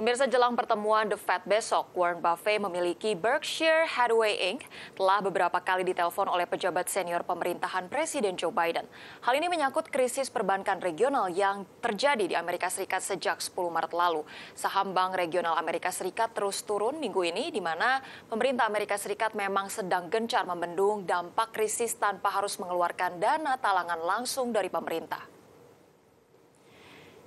Pemirsa jelang pertemuan The Fed besok, Warren Buffett memiliki Berkshire Hathaway Inc. telah beberapa kali ditelepon oleh pejabat senior pemerintahan Presiden Joe Biden. Hal ini menyangkut krisis perbankan regional yang terjadi di Amerika Serikat sejak 10 Maret lalu. Saham bank regional Amerika Serikat terus turun minggu ini, di mana pemerintah Amerika Serikat memang sedang gencar membendung dampak krisis tanpa harus mengeluarkan dana talangan langsung dari pemerintah.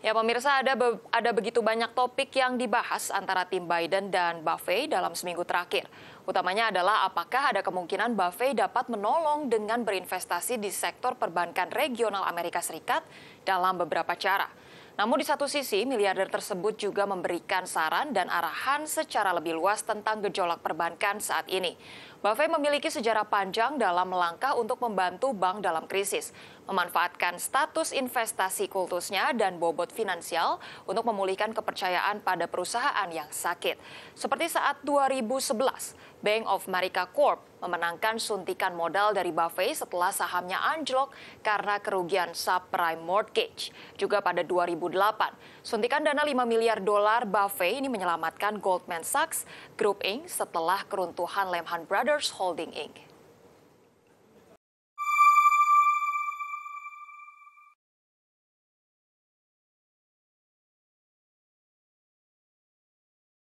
Ya pemirsa ada be ada begitu banyak topik yang dibahas antara tim Biden dan Buffet dalam seminggu terakhir. Utamanya adalah apakah ada kemungkinan Buffet dapat menolong dengan berinvestasi di sektor perbankan regional Amerika Serikat dalam beberapa cara. Namun di satu sisi, miliarder tersebut juga memberikan saran dan arahan secara lebih luas tentang gejolak perbankan saat ini. Buffet memiliki sejarah panjang dalam langkah untuk membantu bank dalam krisis memanfaatkan status investasi kultusnya dan bobot finansial untuk memulihkan kepercayaan pada perusahaan yang sakit. Seperti saat 2011, Bank of America Corp memenangkan suntikan modal dari Buffet setelah sahamnya anjlok karena kerugian subprime mortgage. Juga pada 2008, suntikan dana 5 miliar dolar Buffet ini menyelamatkan Goldman Sachs Group Inc. setelah keruntuhan Lehman Brothers Holding Inc.